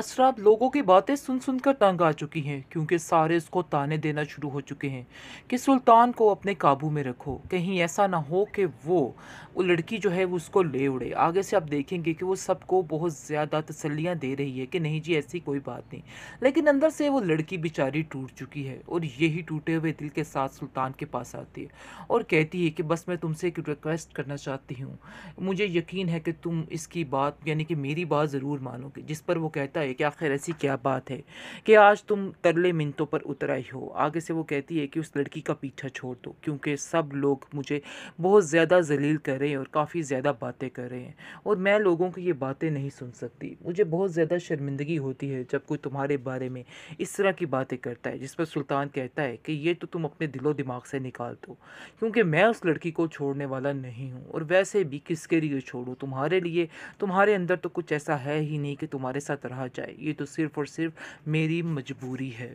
असराब लोगों की बातें सुन सुनकर तंग आ चुकी हैं क्योंकि सारे उसको ताने देना शुरू हो चुके हैं कि सुल्तान को अपने काबू में रखो कहीं ऐसा ना हो कि वो वो लड़की जो है वो उसको ले उड़े आगे से आप देखेंगे कि वो सबको बहुत ज़्यादा तसलियाँ दे रही है कि नहीं जी ऐसी कोई बात नहीं लेकिन अंदर से वो लड़की बेचारी टूट चुकी है और यही टूटे हुए दिल के साथ सुल्तान के पास आती है और कहती है कि बस मैं तुमसे एक रिक्वेस्ट करना चाहती हूँ मुझे यकीन है कि तुम इसकी बात यानी कि मेरी बात ज़रूर मानोगे जिस पर वो कहता है है कि आखिर ऐसी क्या बात है कि आज तुम तरले मिनतों पर उतर आई हो आगे से वो कहती है कि उस लड़की का पीछा छोड़ दो क्योंकि सब लोग मुझे बहुत ज़्यादा जलील कर रहे हैं और काफ़ी ज़्यादा बातें कर रहे हैं और मैं लोगों की ये बातें नहीं सुन सकती मुझे बहुत ज़्यादा शर्मिंदगी होती है जब कोई तुम्हारे बारे में इस तरह की बातें करता है जिस पर सुल्तान कहता है कि ये तो तुम अपने दिलो दिमाग से निकाल दो क्योंकि मैं उस लड़की को छोड़ने वाला नहीं हूँ और वैसे भी किसके लिए छोड़ूँ तुम्हारे लिए तुम्हारे अंदर तो कुछ ऐसा है ही नहीं कि तुम्हारे साथ रहा जाए जाए ये तो सिर्फ और सिर्फ मेरी मजबूरी है